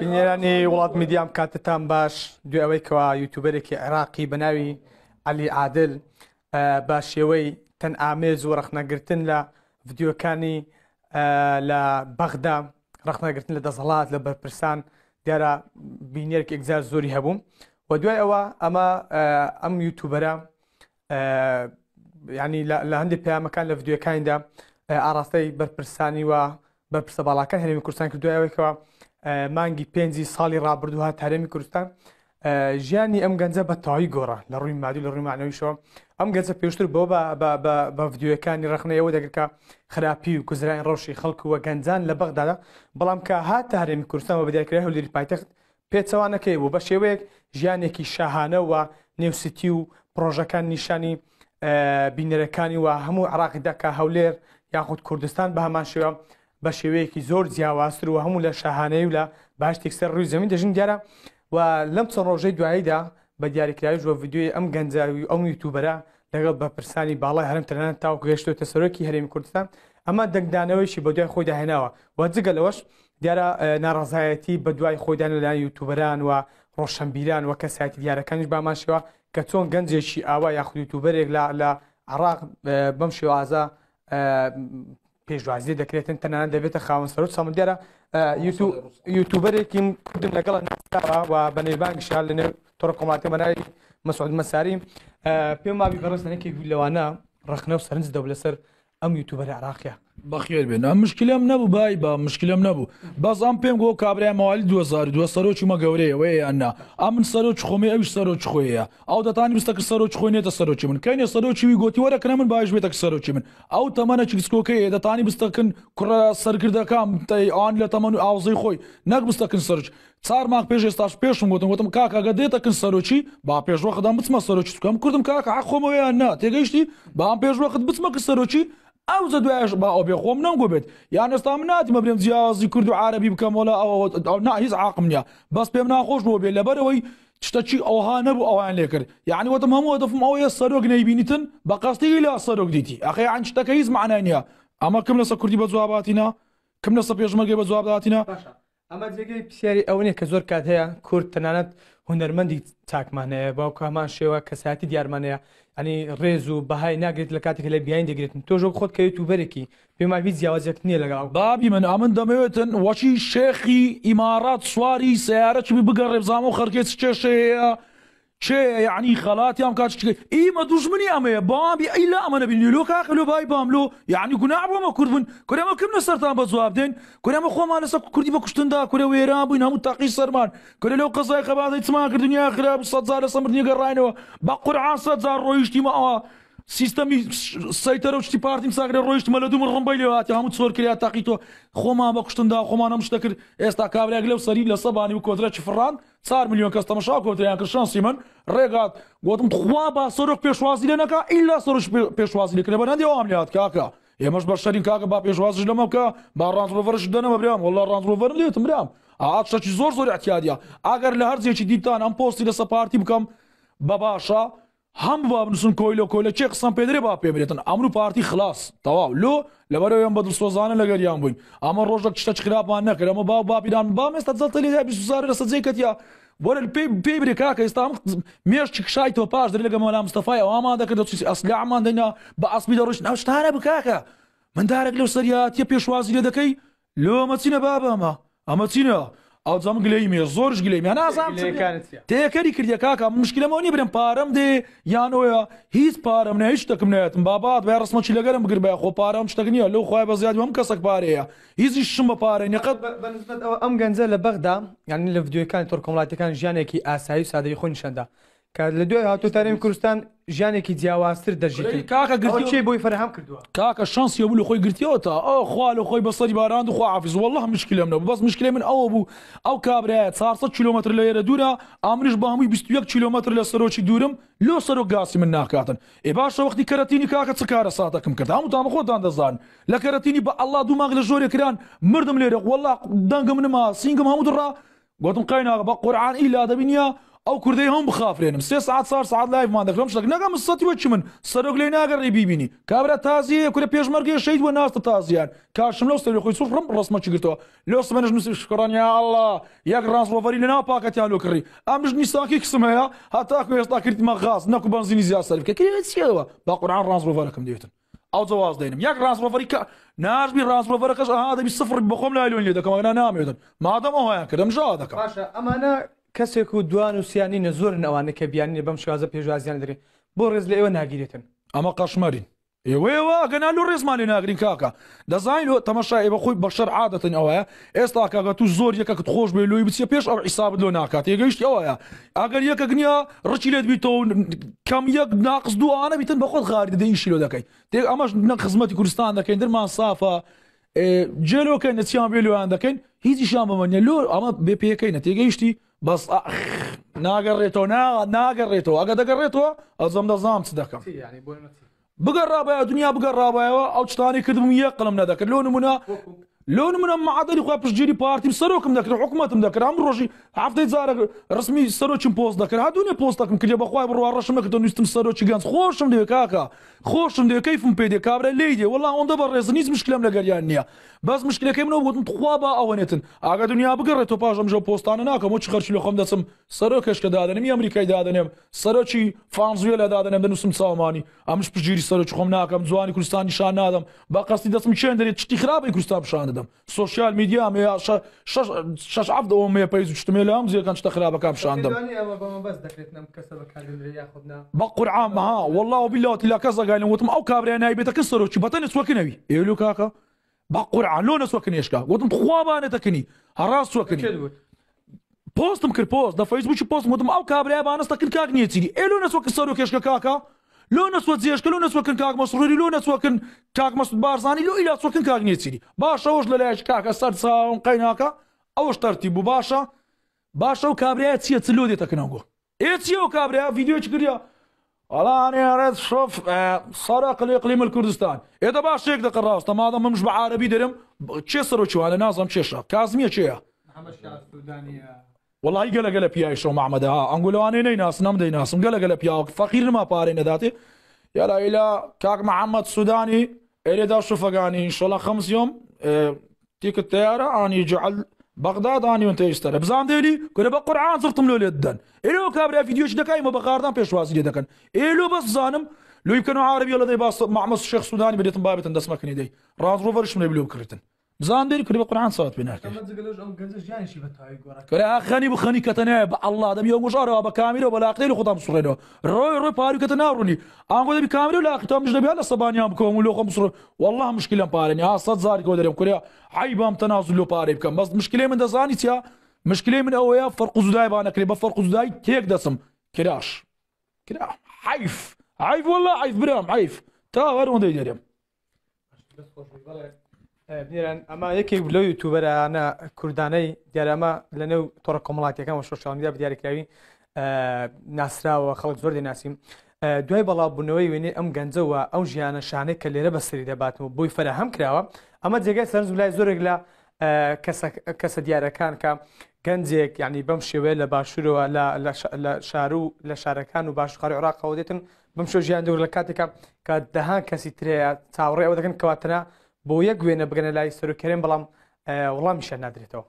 بینێرانی وڵات میدیام کاتتان باش دو ئەوەی کەوا یوتوبەرێکی عراقی بەناوی علی عادل بە شێوەی تەن ئامێز و ڕخنەگرتن لە ڤیددیوەکانی لە بەغدا ڕخنەگرتن لە دەسەڵات لە بەرپرسان دیارە بینێرکی ئەگزار زۆری هەبووم و دوای ئەوە ئەمە ئەم یوتوبەرە ینی لە هەندێک پامەکان لە ڤیددیوەکانیدا ئاراستەی بەرپرسانی و بەرپرسە باڵاکان هەرێمی کورسان کردوایەوەیەوە مانگی پێنجی ساڵی ڕابردووها تارەمی کوردستان ژیانی ئەم گەنجە بە تاوی گۆڕە لە ڕووی مادی لە ڕوویمانەوەیشەوە ئەم گەنجە پێشتر بۆ بە ڤیددیوەکانی ڕخنەوە دەگرکە خراپی و کوزرانی ڕۆشی خەڵکو وە گەنجان لە بەغدادا بەڵام کە هات هەرێمی کوردستانەوە بەدیکرێ هەولری پایتەخت پێچەوانەکەی و بە شێوەیەک ژیانێکی شاهانەوە نێوسیتی و پرۆژەکان نیشانی بینەرەکانی و هەموو عراقیداکە هەولێر یاخود کوردستان بە هەمان شێوە بە شێوەیەکی زۆر جیاواستر و هەموو لە شاهانەی و لە باشتێک سەر ڕووی زمین دەژین دیارە و لەم چەند ڕۆژەی دواییدا بە دیاریکراویش بە یددیوی ئەم گەنجاوی ئەم یوتوبەرە لەگەڵ بە پرسانی باڵای هەرم تەنانە تاو گەشتوتە سەرۆکی هەرێمی کوردستان ئەمە دەنگدانەوەیشی بە دوای خۆی داهێناوە و جگە لەوەش دیارە ناڕزایەتی بە دوای خۆیدان لەلایەن یوتوبەران و ڕۆشنبیران وە کەسایەتی دیارەکانیش باماشەوە کە چۆن گەنجێکی ئاوا یاخودیوتوبەرێک لە عراق بەم شێوازە پێشوازی دەکرێتن تەنان دەبێتە خاون سەر و سامدێرە یوتوبەرێکیم کوردن لەگەڵ ناستاوە بە نێبانگیشال لەنێ تۆڕ کۆماتە بەناوی مەسعود مەساریم پێم ماوی بەڕستنێکی لەوانە ڕخنە و سەرنج دەو لەسەر ئەم یوتوبەر عراقیە بەخێر بێن مشکلم نەبوو بای بە مشکلم نەبوو بەزان پێم گۆ کابرای ماوالی 2002 سەرۆکی مە گەورەیەوەی ئەنا ئەمن سەرۆ چخۆمی ئەوش سەرۆ چخۆیە ئەو دەتانی بستەکە سەرۆ چخۆنێتە سەرۆکی من کەینێ سەرۆکیوی گوتی وەرەکە من باش بێتە سەرۆکی من ئەو تەمەە چکسکۆکەیە دەتانی بستەکن کوڕە سەرکردەکەم تای ئان لە تەمەن و ئاوزەی خۆی نەک بستەکن سەرچ چار ماخ پێش ێستاش پێشم گوتم گوتم کاکەگە دێتەکن سەرۆکی با پێشوەخدا بچمە سەرۆکی بکەم کوردم کاکە خۆمەوەیان نا تێگەیشتی بام پێشوەخت بچمەکە سەرۆکی او زدو ايش با او بيخوم ننقو بيت يعني استامنات ما بريم زيازي كردو عربي بكم ولا او او نا هيز عاقم نيا بس بيم ناخوش بو بيلا بروي تشتا تشي اوها نبو اوها نليكر يعني وطم همو هدفم او يصاروك نيبينيتن بقاستي الى صاروك ديتي اخي عن تشتا كيز معنى نيا اما كم نسا كردي بزواباتنا كم نسا بيجمال بزواباتنا باشا ئەمە جێگەی پرسیاری ئەو نیە کە زۆر کات هەیە کورد تەنانەت هوەرمەندی چاکمانەیە باوکمان شێوە کەساتی دیارمانەیە ئەنی ڕێز و بەهای ناگرێت لە کاتێک لە بیاین دەگرێتن تۆژۆ خۆت کەوێت و بەرێکی پێماوی جیاوازێت نیە لەگەڵ بابی من ئەمن دەمەوێتن وەچی شێخی ئیمارات سواری سیارە چ بگە ڕێبزان و خەرکێت چێشەیە شيء يعني خلات يام كاتش كي اي ما دشمني اما بابي اي لا انا بني لو كاخلو باي باملو يعني قناع بما كردن كنا ما كم نسرتان بزوابدن كنا ما خو ما نس كردي بكشتن دا كنا ويران بو نامو تاقي سرمان كنا لو قصاي خبازي تسمع كردن يا خراب صد زار سمرني قراينو بقرعه صد زار رويشتي ما سیستەمی سەیتەرە و شتی پارتیم ساگرێ ڕۆیشتمە لە دومە ڕمبی لێواتی هەموو چۆرکریا تاقی تۆ خۆمان بە قشتندا خۆمانم شتە کرد ئێستا کابراێک لەو سەری لە سەبانی و کۆدرە چ فڕان چار میلیۆن کەس تەمەشا کۆتیان کردشان سیمن ڕێگات گوتم خوا با سۆرۆک پێشوازی لێ نەکە ئیلا سۆرش پێشوازی لێکرێ بە نەندی ئەواملیات کاکە ئێمەش بە شەری کاکە با پێشوازش لەمە بکە با ڕانڕۆڤەرش دەنەمە برام وڵا ڕانڕۆڤەر لێتم برام ئاات شەکی زۆر زۆر احتیادە ئاگەر لە هەرزێکی دیتان ئەم پۆستی لە سەپارتی بکەم بەباشە. هەم بابنووسن کۆیلۆ کۆلە چێ قسم پێدرێ با پێ برێتن ئەمر و پارتی خلاص تەواو لۆ لەبەرەوەیان بەدڵ سۆزانە لەگەریان بووین ئەمە ڕۆژە شتە خراپان نەکرد ئەمە با باپیدان با مێستا زەڵ لێ سوزار لە سەجێکەتیا بۆرە پێی پێی برێکا کە ئێستا مێش شای تۆ پاش لەگە مەلا مستەفای ئەوما دەکرد چی ئەسلی ئامان دەنا بە ئەسمی دەڕۆژ ناوشتانە بکاکە مندارێک لەو سەریاتە پێشوازی لێ دەکەی لۆ مەچینە بابەمە ئەمە چینەوە ئەو جەم گلەیمێ زۆرش گلەیمیان ئازام تێکەری کردی کاکە مشکلەمەوەنی برم پارەم دێ یانۆە هیچ پارەم نە هیچ دەکەم نێتم بابات بە ڕسممە چی لەگەرم بگر بە خۆ پارەم شتەکنیە لەو خخوای بە زیاد ئەم کەسک پارەیە هیچی شم بە پارە نقەت ئەم گەنجە لە بەغدا یعنی لە ڤدیوەکان تۆرکۆمڵاتەکان ژیانێکی ئاسایی سادەی خۆنیشەندا کە لە دوای هاتوتارێن کوردستان ژیانێکی جیاوازتر دەژیت کاکە گرتی بۆی فەرهام کردووە کاکە شانسی بوو لە خۆی گرتیەوە تا ئەو خوا لە خۆی بەسەری باراند و خواافز والله مشکلم نەبوو بەس مشکلی من ئەوە بوو ئەو کابراە 400 کیلومتر لیر ێرە دوورە با بە 21 کیلومتر لە سەرۆکی دورم لو سەرۆ گاسی من ناکاتن ئێ باشە وەختی کراتینی کاکا چ کارە کم کرد هەموو تامە خۆتان دان دزان لکراتینی با الله دو ماغ لە ژۆرێکران مردم لێرە وەڵا دەنگم نما سینگم هەموو دڕا گوتم قایناغ با قران ئیلا دەبینە ئەو کوردەی هەم بخافرێنم سێ ساعت سار ساعت لایمان دەکەم شتەک نەگەم سەتی وە چ من سەرۆک لێ ناگەڕی ببینی کابرا تازیە کورە پێشمەرگی شەید وە ناستە تازیان کاشم لەو سەری خۆی سوڕم ڕستمە چگرتەوە لەو سمەنش نووسی شکڕانیا ئەله یەک ڕاستۆفەری لە ناو پاکەتیان لۆ کڕی ئەمش نیساکی کسم هەیە هەتاکو ئێستا کردیمە غاز نەکو بنزینی زیاد سەرکە چیەوە با قوران ڕاستۆفەرەکەم دێتن ئەو جواز دێنم یەک ڕاستۆفەری کە ناژبی ڕاستۆفەرەکەش ئاهادەبی سفر بخۆم لای لێ دەکەم ئەنا نامێتن مادەم ئەویان کردم ژا دەکەم ئەمانە کەسێک و دوان و سیانی نەزۆرن ئەوانە کە بیانی بەم شازە پێشوازیان درێ بۆ ڕێز لە ئێوە ناگیرێتن ئەمە قەشمەرین ئێوەوە گەنال و ڕێزمانی ناگرین کاکە دەزانین و تەمەشای بە خۆی بەشەر عادەتن ئەوەیە ئێستا کاگە تو زۆر یەکەکەت خۆش بێ لوی بچێ پێش ئەو حیساب لۆ ناکات ێگەیشت ئەوەیە ئەگەر یەکە گنیا ڕچی لێت بیتەوە کەم یەک ناقص دوانە بیتن بە خۆت غاری دەیشیلۆ دەکەیت تێک ئەمەش نە خزمەتی کوردستان دەکەین دەرمان سافە جێلۆکە نەچیان بێ لەوان دەکەین هیچیشان بمەنە لۆر ئەمە بێ پێەکەی نە تێگەیشتی بەس ناگەڕێتەوە ناگەڕێتەوە ئەگە دەگەڕێتەوە ئەزم دەزانام چ دەکەم بگەڕ ڕابە دنیا بگەڕ ڕابایەوە ئەو شتانی کردم یە قلم نەدەکرد لۆ نمونە لەو منە معادری خوا پشتگیری پارتیم سەرۆکم دەکرێت حکوومەتم دەکرام ڕۆژی هەفتەی جارە ڕسمی سەرۆکیم پۆست دەکرد هادونێ پۆستەکەم کرد بەخوای بڕوا ڕەشمەکەتە نوستتم سەرۆکی گەنج خۆشم دەوێ کاکە خۆشم دەکەیفم پێ کابرا لی دێ وڵا ئەوەندە بە ڕێز نیز مشکلم لە گەریان نییە بەس مشکلەکەی منەوە بۆتم خوا بە ئەوەنێتن ئاگە دنیا بگەڕێت تۆ پاژم ژە پۆستانە ناکەم چ خەرچی لەخۆم دەچم سەرۆکەشکە دادەنم ئەمریکای دادنێم سەرۆکی فانزوێ لە دادنێم دەنووسم چاومانی ئەمش پژیری سەرۆک خۆم ناکەم جوانی کوردستانی شان نادەم بە قەستی دەستم چێن دەێت چتی خراپی کوردستان بشانە استخدم سوشيال ميديا ما شش شش عفد او ما بيز شت مي زي كانش شتخرا بك ام شاند انا بس دكرتنا مكسبك هذه ياخذنا بقرعام ها والله بالله الا كذا قال وتم او كابري انا بيتك سرو شي بطن سوكنوي يقولوا كاكا بقرعام لو نسوكني ايش كا وتم خواب انا تكني راس سوكني بوستم كر بوست دا فيسبوك بوست وتم او كابري انا استكن كاغنيتي الو نسوك سرو كيش كاكا لۆ نەسوە جێشکە لۆ نەسوەکن کاک مەسڕوری لۆ نەچوەکن کاک مەسود بارزانانی لۆ ئیلا چۆکن کاک نێچیری باشەوەش لەلایەش کاکە سەر چاوم قەیناکە ئەوش تەرتی بوو باشە باشە و کابراە چیە چ لۆ دێتەکەنەوە ئێچیە و کابراە ڤیددیۆ کرە ئەلانێرەت شف سارا قلێ قلیمە کوردستان ئێدە باشێک دەکە ڕاستە مادە منش بە عربی دەرم چێ سەرۆ چوانە نازم چێشە کازمیە چێە؟ والله وڵی گەلە گەلە ناس مامەدا ئەنگولوانەی ناسم نەم دەیناسم گەلە گەلە پیاوە فەقیر نما پارەی نەداتێ یالالا کاک محەممەد سودانی شاء الله خمس خەمزیۆم تیکت تیارە ئانی جعل بغداد بەغداد ئانیون تێستەرە بزان دێری کورە با قورآان زرتم لۆ لێت دەن ئێرەوە کابرا یددیۆش دەکایمە بەقاردان پێشوازی لێ دەکەن الو بس زانم لو لوی بکەن عربی لەدەی باس محمەد شخ سودانی بێتم بابێتن دەسمەکنی دەی راز روفر لێ بلو كرتن بزاندێری کردی بە قورآن سات بناکەخەنی بخەنی کەتەنێ الله ئەله دەمی گوژارەوە بە کامیرەوە بە لاقتەی خۆتان سوڕێنەوە ڕۆی ڕۆی پارکەتە ناڕوونی ئاگۆ دەبی کامیری و لاقتان مش دەبیان لە سەبانیان بکەم و لۆخم سڕ والله مشکلم پارێنی هاسەد آه، زارکەوە دەرێم کوریا حی بام تەناز لۆ پارێ بکەم بەس مشکلی من دەزانی چیا مشکلی من ئەوەیە فەرق زودای بانەکری بە فەرق زودای تێک دەسم کراش کرا حیف حیف والله عیف برام عیف تا هەر ئەوەندەی دەرێم. بێران ئەمە یەکێک لە یوتوبەرانە کوردانەی دیارەمە لە نێو تۆڕە کۆمەڵاتیەکان و شۆشالمیدا دیارکراوی ناسراوە خەڵک زۆر دەناسییم دوای بەڵاوبوونەوەی وێنێ ئەم گەنجەوە ئەم ژیانە شانەی کە لێرە بەسەری دەباتەوە بۆی فەرەهم کراوە ئەمە جێگای سەرنج ولای زۆرێک لە کەسە دیارەکان کە گەنجێک ینی بەم شێوەیە لە باشوورەوە لە شار و لە شارەکان و باشقاری عراقەوە دێتن بەم شۆ ژیان دەور لە کاتێکە کە دەهان کەسی ترەیە چاوەڕێ ئەوە دەکەن کەواتەنە بۆ یەک گوێنە بگەنە لای سەرکەرێن بەڵام وەڵامیشە نادرێتەوە